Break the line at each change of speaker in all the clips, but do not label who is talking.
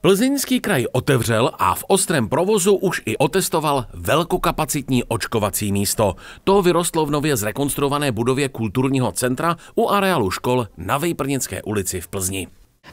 Plzeňský kraj otevřel a v ostrém provozu už i otestoval velkokapacitní očkovací místo. To vyrostlo v nově zrekonstruované budově kulturního centra u areálu škol na Vejprnické ulici v Plzni.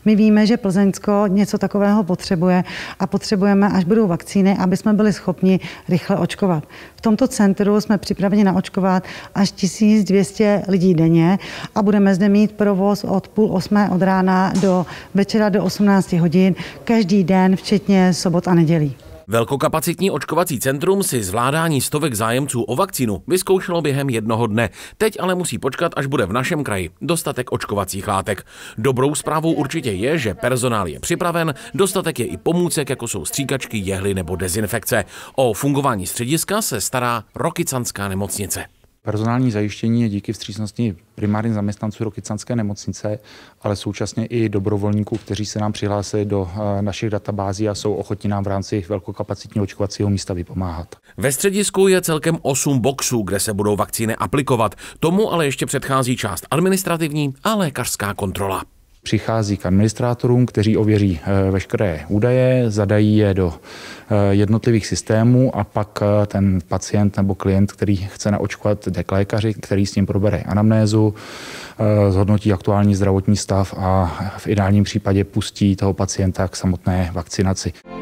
My víme, že Plzeňsko něco takového potřebuje a potřebujeme, až budou vakcíny, aby jsme byli schopni rychle očkovat. V tomto centru jsme připraveni naočkovat až 1200 lidí denně a budeme zde mít provoz od půl osmé od rána do večera do 18 hodin, každý den, včetně sobot a nedělí.
Velkokapacitní očkovací centrum si zvládání stovek zájemců o vakcínu vyzkoušelo během jednoho dne. Teď ale musí počkat, až bude v našem kraji dostatek očkovacích látek. Dobrou zprávou určitě je, že personál je připraven, dostatek je i pomůcek, jako jsou stříkačky, jehly nebo dezinfekce. O fungování střediska se stará Rokycanská nemocnice.
Personální zajištění je díky vstřícnosti primárně zaměstnanců Rokycanské nemocnice, ale současně i dobrovolníků, kteří se nám přihlásili do eh, našich databází a jsou ochotní nám v rámci velkokapacitního očkovacího místa vypomáhat.
Ve středisku je celkem 8 boxů, kde se budou vakcíny aplikovat. Tomu ale ještě předchází část administrativní a lékařská kontrola
přichází k administrátorům, kteří ověří eh, veškeré údaje, zadají je do eh, jednotlivých systémů a pak eh, ten pacient nebo klient, který chce naočkovat, jde k lékaři, který s ním probere anamnézu, zhodnotí aktuální zdravotní stav a v ideálním případě pustí toho pacienta k samotné vakcinaci.